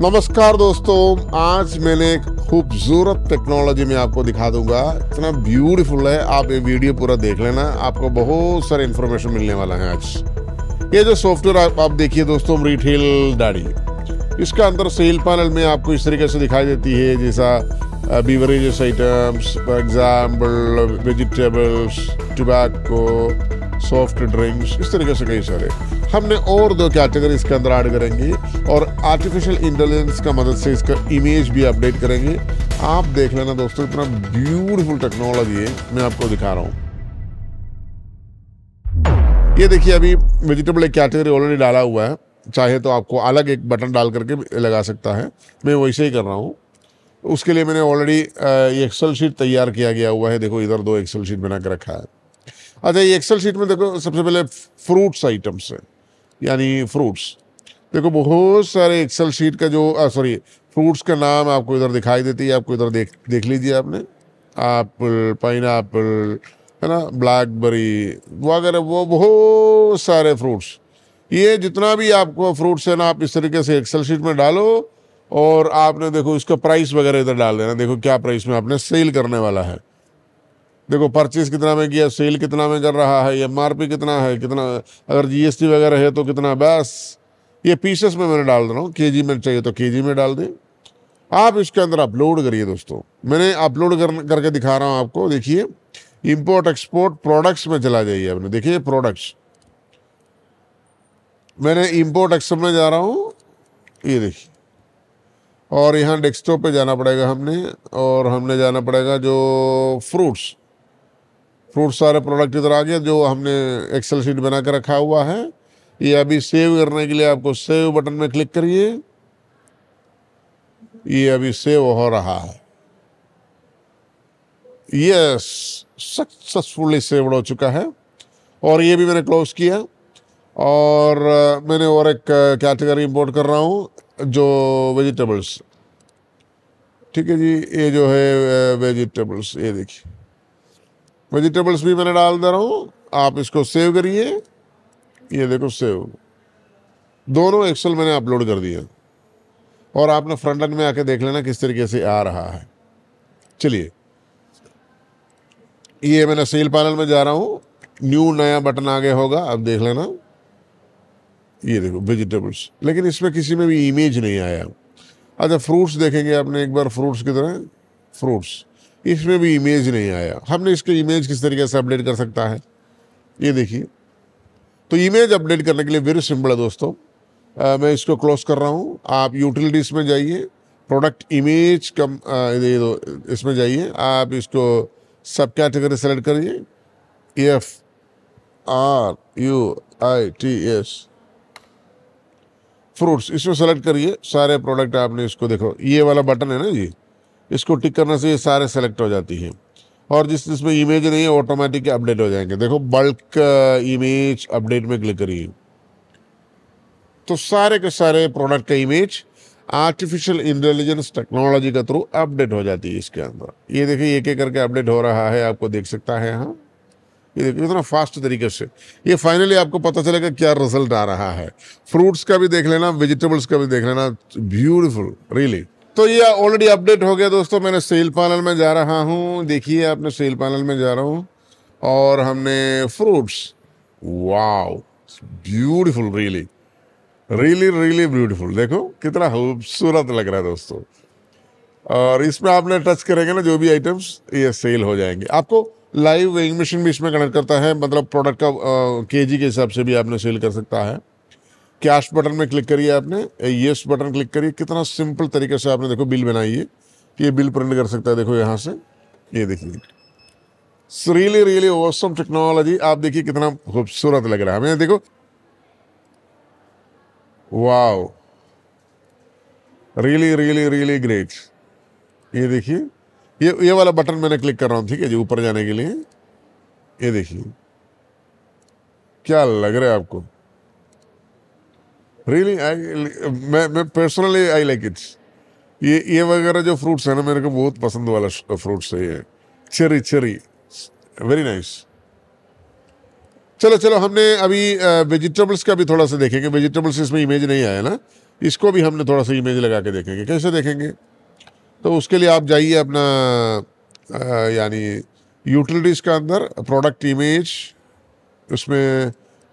नमस्कार दोस्तों आज मैंने एक खूबसूरत टेक्नोलॉजी में आपको दिखा दूंगा इतना ब्यूटीफुल है आप ये वीडियो पूरा देख लेना आपको बहुत सारे इन्फॉर्मेशन मिलने वाला है आज ये जो सॉफ्टवेयर आप, आप देखिए दोस्तों रिटेल दाढ़ी इसका अंदर सेल पैनल में आपको इस तरीके से दिखाई देती है जैसा beverage items for example vegetables tobacco soft drinks इस तरीके से कई सारे हमने और दो कैटेगरी इसके अंदर ऐड करेंगी और आर्टिफिशियल इंटेलिजेंस का मदद से इसका इमेज भी अपडेट करेंगे आप देख लेना दोस्तों इतना ब्यूटीफुल टेक्नोलॉजी है मैं आपको दिखा रहा हूँ ये देखिए अभी वेजिटेबल एक कैटेगरी ऑलरेडी डाला हुआ है चाहे तो आपको अलग एक बटन डाल करके लगा सकता है मैं वैसे ही कर रहा हूँ उसके लिए मैंने ऑलरेडी एक्सेल शीट तैयार किया गया हुआ है देखो इधर दो एक्सेल शीट बना के रखा है अच्छा ये एक्सेल शीट में देखो सबसे पहले फ्रूट्स आइटम्स है यानी फ्रूट्स देखो बहुत सारे एक्सेल शीट का जो सॉरी फ्रूट्स का नाम आपको इधर दिखाई देती है आपको इधर देख देख लीजिए आपने एप्पल पाइन है ना ब्लैकबेरी वगैरह वो बहुत सारे फ्रूट्स ये जितना भी आपको फ्रूट्स है ना आप इस तरीके से एक्सेल शीट में डालो और आपने देखो इसका प्राइस वगैरह इधर डाल देना देखो क्या प्राइस में आपने सेल करने वाला है देखो परचेज कितना में किया सेल कितना में कर रहा है एम आर पी कितना है कितना अगर जी एस टी वगैरह है तो कितना बस ये पीसेस में मैंने डाल दे रहा हूँ के जी में चाहिए तो के जी में डाल दें आप इसके अंदर अपलोड करिए दोस्तों मैंने अपलोड कर, करके दिखा रहा हूँ आपको देखिए इम्पोर्ट एक्सपोर्ट प्रोडक्ट्स में चला जाइए आपने देखिए प्रोडक्ट्स मैंने इम्पोर्ट एक्सपोर्ट में जा रहा हूँ ये देखिए और यहाँ डेस्कटॉप पे जाना पड़ेगा हमने और हमने जाना पड़ेगा जो फ्रूट्स फ्रूट सारे प्रोडक्ट इधर आ गए जो हमने एक्सेल शीट बना कर रखा हुआ है ये अभी सेव करने के लिए आपको सेव बटन में क्लिक करिए ये अभी सेव हो रहा है ये सक्सेसफुली सेवड हो चुका है और ये भी मैंने क्लोज किया और मैंने और एक कैटेगरी इंपोर्ट कर रहा हूँ जो वेजिटेबल्स ठीक है जी ये जो है वेजिटेबल्स ये देखिए वेजिटेबल्स भी मैंने डाल दे रहा हूँ आप इसको सेव करिए ये देखो सेव दोनों एक्सेल मैंने अपलोड कर दिया और आपने फ्रंट एंड में आके देख लेना किस तरीके से आ रहा है चलिए ये मैंने सेल पैनल में जा रहा हूँ न्यू नया बटन आ गया होगा आप देख लेना ये देखो वेजिटेबल्स लेकिन इसमें किसी में भी इमेज नहीं आया अच्छा फ्रूट्स देखेंगे आपने एक बार फ्रूट्स की तरह फ्रूट्स इसमें भी इमेज नहीं आया हमने इसके इमेज किस तरीके से अपडेट कर सकता है ये देखिए तो इमेज अपडेट करने के लिए वेरी सिंपल है दोस्तों आ, मैं इसको क्लोज कर रहा हूँ आप यूटिलिटीज में जाइए प्रोडक्ट इमेज कम आ, इसमें जाइए आप इसको सब कैटेगरी सेलेक्ट करिए F R U I T S fruits इसमें सेलेक्ट करिए सारे प्रोडक्ट आपने इसको देखो ये वाला बटन है ना जी इसको टिक करने से ये सारे सेलेक्ट हो जाती है और जिस जिसमें इमेज नहीं है ऑटोमेटिक अपडेट हो जाएंगे देखो बल्क इमेज अपडेट में क्लिक करिए तो सारे के सारे प्रोडक्ट का इमेज आर्टिफिशियल इंटेलिजेंस टेक्नोलॉजी के थ्रू अपडेट हो जाती है इसके अंदर ये देखिए एक एक करके अपडेट हो रहा है आपको देख सकता है यहाँ ये देखिए इतना फास्ट तरीके से ये फाइनली आपको पता चलेगा क्या रिजल्ट आ रहा है फ्रूट्स का भी देख लेना वेजिटेबल्स का भी देख लेना ब्यूटिफुल रियली really. तो ये ऑलरेडी अपडेट हो गया दोस्तों मैंने सेल पैनल में जा रहा हूँ देखिए आपने सेल पैनल में जा रहा हूँ और हमने fruits wow beautiful really really really beautiful देखो कितना खूबसूरत लग रहा है दोस्तों और इसमें आपने टच करेंगे ना जो भी आइटम्स ये सेल हो जाएंगे आपको लाइव वेइंग मशीन भी इसमें कनेक्ट करता है मतलब प्रोडक्ट का केजी के हिसाब से भी आपने सेल कर सकता है कैश बटन में क्लिक करिए आपने यस बटन क्लिक करिए कितना सिंपल तरीके से आपने देखो बिल बनाई ये बिल प्रिंट कर सकता है देखो यहाँ से ये देखिए रियली रियली ओसम टेक्नोलॉजी आप देखिए कितना खूबसूरत लग रहा है हमें देखो wow really really really great ये देखिए ये ये वाला बटन मैंने क्लिक कर रहा हूँ ठीक है जी ऊपर जाने के लिए ये देखिए क्या लग रहा है आपको रियली आई मैं मैं पर्सनली आई लाइक इट्स ये ये वगैरह जो फ्रूट्स है ना मेरे को बहुत पसंद वाला फ्रूट्स है ये चेरी चेरी वेरी नाइस चलो चलो हमने अभी वेजिटेबल्स का भी थोड़ा सा देखेंगे वेजिटेबल्स इसमें इमेज नहीं आया ना इसको भी हमने थोड़ा सा इमेज लगा के देखेंगे कैसे देखेंगे तो उसके लिए आप जाइए अपना यानी यूटिलिटीज़ का अंदर प्रोडक्ट इमेज उसमें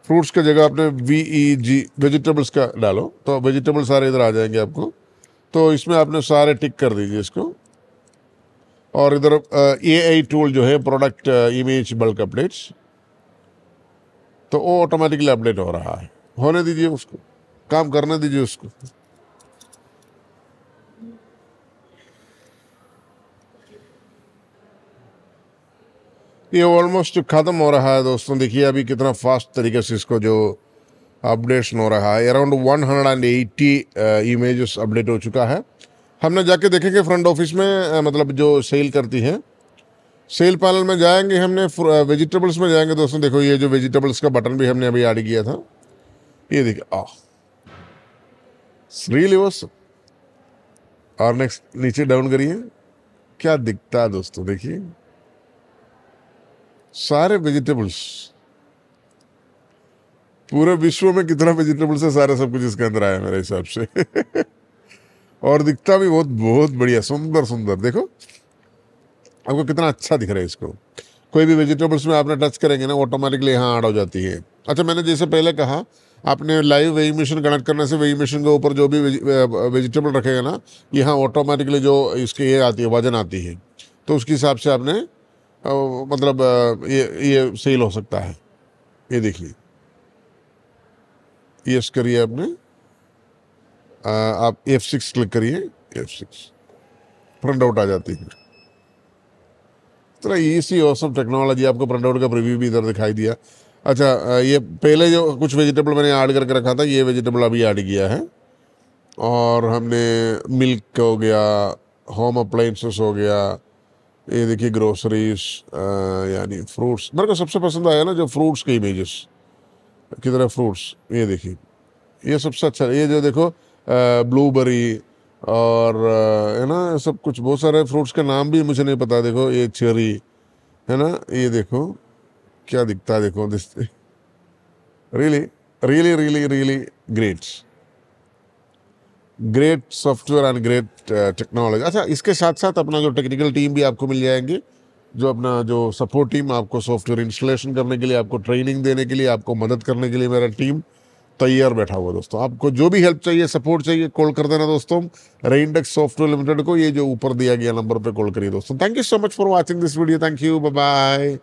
फ्रूट्स की जगह आपने वी ई जी वेजिटेबल्स का डालो तो वेजिटेबल सारे इधर आ जाएंगे आपको तो इसमें आपने सारे टिक कर दीजिए इसको और इधर ए आई टूल जो है प्रोडक्ट इमेज बल्क अपडेट्स तो वो ऑटोमेटिकली अपडेट हो रहा है होने दीजिए उसको काम करने दीजिए उसको ये ऑलमोस्ट ख़त्म हो रहा है दोस्तों देखिए अभी कितना फास्ट तरीके से इसको जो अपडेशन हो रहा है अराउंड 180 इमेजेस अपडेट हो चुका है हमने जाके देखेंगे फ्रंट ऑफिस में uh, मतलब जो सेल करती है सेल पैनल में जाएंगे हमने वेजिटेबल्स uh, में जाएंगे दोस्तों देखो ये जो वेजिटेबल्स का बटन भी हमने अभी ऐड किया था ये देखिए आ रियली वॉस और नेक्स्ट नीचे डाउन करिए क्या दिखता है दोस्तों देखिए सारे वेजिटेबल्स पूरे विश्व में कितना वेजिटेबल्स है सारे सब कुछ इसके अंदर आया मेरे हिसाब से और दिखता भी बहुत बहुत बढ़िया सुंदर सुंदर देखो आपको कितना अच्छा दिख रहा है इसको कोई भी वेजिटेबल्स में आपने टच करेंगे ना ऑटोमेटिकली यहाँ आड हो जाती है अच्छा मैंने जैसे पहले कहा आपने लाइव वेइंग मशीन कनेक्ट करने से वेइंग मशीन के ऊपर जो भी वेजिटेबल रखेगा ना यहाँ ऑटोमेटिकली जो इसके ये आती है वजन आती है तो उसके हिसाब से आपने मतलब ये ये सेल हो सकता है ये देख यस करिए आपने आप एफ सिक्स क्लिक करिए एफ सिक्स प्रिंट आउट आ जाती है इतना ईसी औसम टेक्नोलॉजी आपको प्रिंट आउट का प्रिव्यू भी इधर दिखाई दिया अच्छा ये पहले जो कुछ वेजिटेबल मैंने ऐड करके रखा था ये वेजिटेबल अभी ऐड किया है और हमने मिल्क हो गया होम अप्लाइंसेस हो गया ये देखिए ग्रोसरीज यानी फ्रूट्स मेरे को सबसे पसंद आया ना जो फ्रूट्स के इमेजेस की तरह फ्रूट्स ये देखिए ये सबसे अच्छा ये जो देखो ब्लूबेरी और है ना सब कुछ बहुत सारे फ्रूट्स के नाम भी मुझे नहीं पता देखो ये चेरी है ना ये देखो क्या दिखता है देखो this really really really really greats great software and great technology अच्छा इसके साथ साथ अपना जो टेक्निकल टीम भी आपको मिल जाएंगी जो अपना जो सपोर्ट टीम आपको सॉफ्टवेयर इंस्टॉलेशन करने के लिए आपको ट्रेनिंग देने के लिए आपको मदद करने के लिए मेरा टीम तैयार बैठा हुआ दोस्तों आपको जो भी हेल्प चाहिए सपोर्ट चाहिए कॉल कर देना दोस्तों रेइंडेक्स सॉफ्टवेयर लिमिटेड को ये जो ऊपर दिया गया नंबर पर कॉल करिए दोस्तों thank you so much for watching this video thank you bye